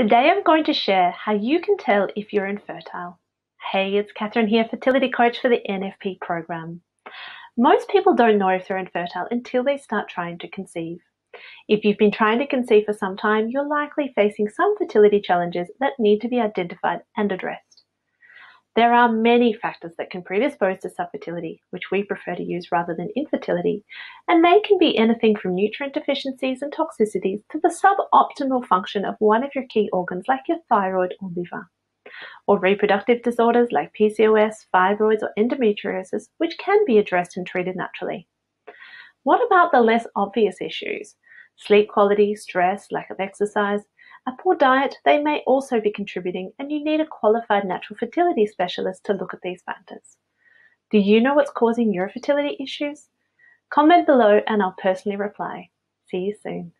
Today I'm going to share how you can tell if you're infertile. Hey, it's Catherine here, fertility coach for the NFP program. Most people don't know if they're infertile until they start trying to conceive. If you've been trying to conceive for some time, you're likely facing some fertility challenges that need to be identified and addressed. There are many factors that can predispose to subfertility, which we prefer to use rather than infertility, and they can be anything from nutrient deficiencies and toxicities to the suboptimal function of one of your key organs like your thyroid or liver, or reproductive disorders like PCOS, fibroids, or endometriosis, which can be addressed and treated naturally. What about the less obvious issues? Sleep quality, stress, lack of exercise, a poor diet, they may also be contributing and you need a qualified natural fertility specialist to look at these factors. Do you know what's causing your fertility issues? Comment below and I'll personally reply. See you soon.